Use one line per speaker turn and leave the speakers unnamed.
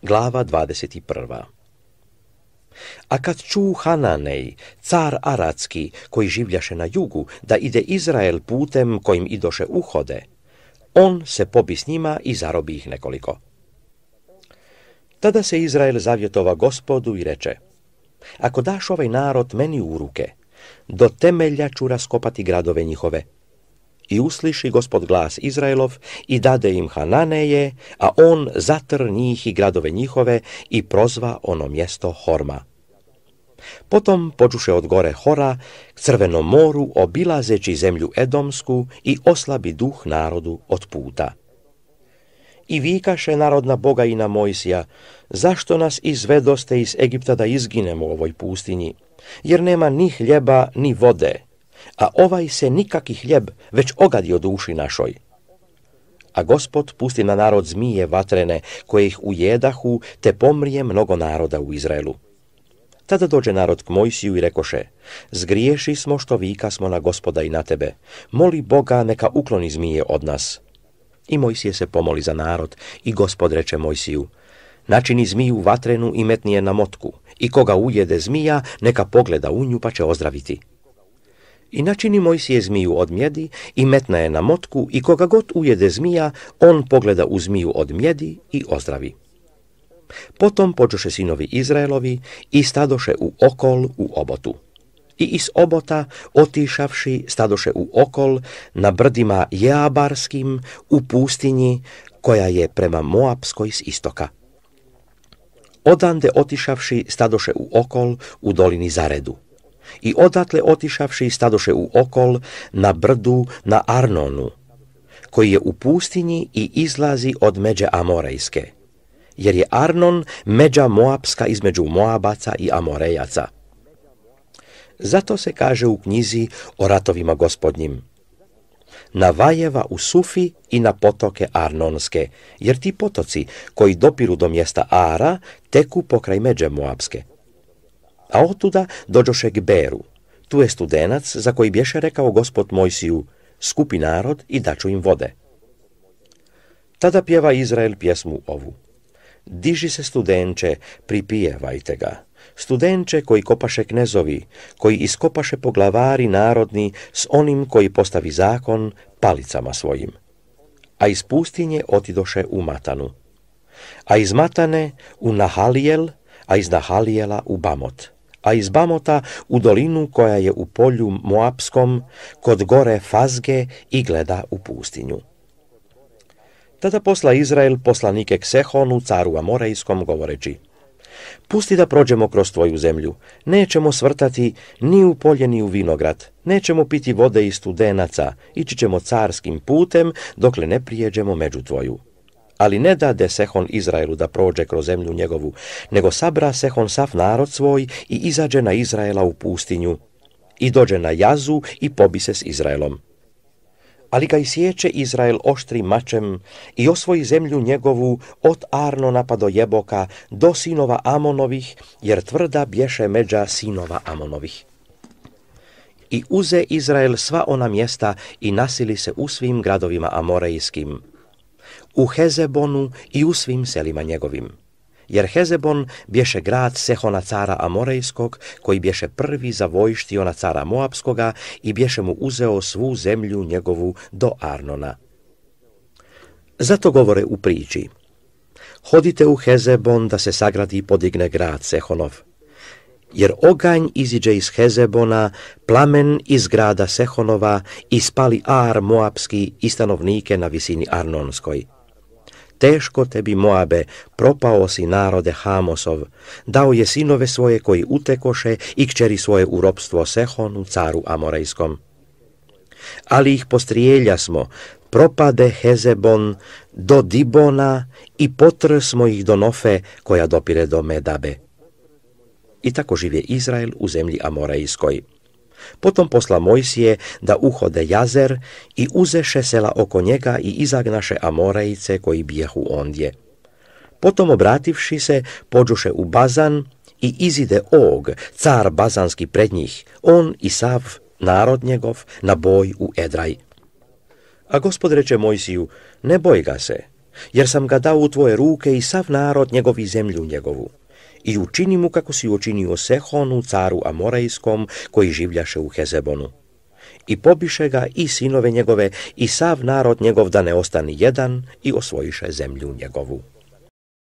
glava 21. A kad ču Hananej, car Aradski, koji življaše na jugu, da ide Izrael putem kojim idoše uhode, on se pobi s njima i zarobi ih nekoliko. Tada se Izrael zavjetova gospodu i reče, ako daš ovaj narod meni u ruke, do temelja ću raskopati gradove njihove, i usliši gospod glas Izraelov i dade im Hananeje, a on zatr njih i gradove njihove i prozva ono mjesto Horma. Potom počuše od gore Hora k crvenom moru obilazeći zemlju Edomsku i oslabi duh narodu od puta. I vikaše narodna boga i na Mojsija, zašto nas izvedoste iz Egipta da izginemo u ovoj pustinji, jer nema ni hljeba ni vode, a ovaj se nikaki hljeb već ogadi od uši našoj. A gospod pusti na narod zmije vatrene, koje ih ujedahu, te pomrije mnogo naroda u Izraelu. Tada dođe narod k Mojsiju i rekoše, zgriješi smo što vika smo na gospoda i na tebe, moli Boga neka ukloni zmije od nas. I Mojsije se pomoli za narod i gospod reče Mojsiju, načini zmiju vatrenu i metnije na motku, i koga ujede zmija, neka pogleda u nju pa će ozdraviti. I načini je zmiju od mjedi i metna je na motku i koga god ujede zmija, on pogleda u zmiju od mjedi i ozdravi. Potom pođoše sinovi Izraelovi i stadoše u okol u obotu. I iz obota, otišavši, stadoše u okol na brdima Jeabarskim u pustinji koja je prema Moapskoj s istoka. Odande otišavši, stadoše u okol u dolini Zaredu i odatle otišavši stadoše u okol na brdu na Arnonu, koji je u pustinji i izlazi od međe Amorejske, jer je Arnon međa Moabska između Moabaca i Amorejaca. Zato se kaže u knjizi o ratovima gospodnjim. Na vajeva u Sufi i na potoke Arnonske, jer ti potoci koji dopiru do mjesta Ara teku pokraj međe Moabske a otuda dođoše k Beru. Tu je studenac za koji bješe rekao gospod Mojsiju, skupi narod i daću im vode. Tada pjeva Izrael pjesmu ovu. Diži se studenče, pripijevajte ga. Studenče koji kopaše knezovi, koji iskopaše poglavari narodni s onim koji postavi zakon palicama svojim. A iz pustinje otidoše u Matanu. A iz Matane u Nahalijel, a iz Nahalijela u Bamot a iz Bamota u dolinu koja je u polju Moapskom kod gore Fazge i gleda u pustinju. Tada posla Izrael poslanike k Sehonu, caru Amorejskom, govoreći Pusti da prođemo kroz tvoju zemlju, nećemo svrtati ni u polje ni u vinograd, nećemo piti vode iz studenaca, ići ćemo carskim putem dokle ne prijeđemo među tvoju. Ali ne dade Sehon Izraelu da prođe kroz zemlju njegovu, nego sabra Sehon sav narod svoj i izađe na Izraela u pustinju i dođe na jazu i pobi se s Izraelom. Ali ga siječe Izrael oštri mačem i osvoji zemlju njegovu od Arno pa do Jeboka do sinova Amonovih, jer tvrda bješe međa sinova Amonovih. I uze Izrael sva ona mjesta i nasili se u svim gradovima Amorejskim, u Hezebonu i u svim selima njegovim. Jer Hezebon bješe grad Sehona cara Amorejskog, koji bješe prvi za vojštiona cara Moapskoga i bješe mu uzeo svu zemlju njegovu do Arnona. Zato govore u priči. Hodite u Hezebon da se sagradi i podigne grad Sehonov. Jer oganj iziđe iz Hezebona, plamen iz grada Sehonova i spali Ar Moapski i stanovnike na visini Arnonskoj. Teško tebi Moabe, propao si narode Hamosov, dao je sinove svoje koji utekoše i kćeri svoje u ropstvo Sehonu, caru Amorejskom. Ali ih postrijelja smo, propade Hezebon do Dibona i potr smo ih do Nofe koja dopire do Medabe. I tako živje Izrael u zemlji Amorejskoj. Potom posla Mojsije da uhode jazer i uzeše sela oko njega i izagnaše Amorejce koji bijehu ondje. Potom obrativši se, pođuše u Bazan i izide Og, car Bazanski pred njih, on i sav narod njegov, na boj u Edraj. A gospod reče Mojsiju, ne boj ga se, jer sam ga dao u tvoje ruke i sav narod njegovi zemlju njegovu i učini mu kako si učinio Sehonu, caru Amorejskom, koji življaše u Hezebonu. I pobiše ga i sinove njegove i sav narod njegov da ne ostani jedan i osvojiše zemlju njegovu.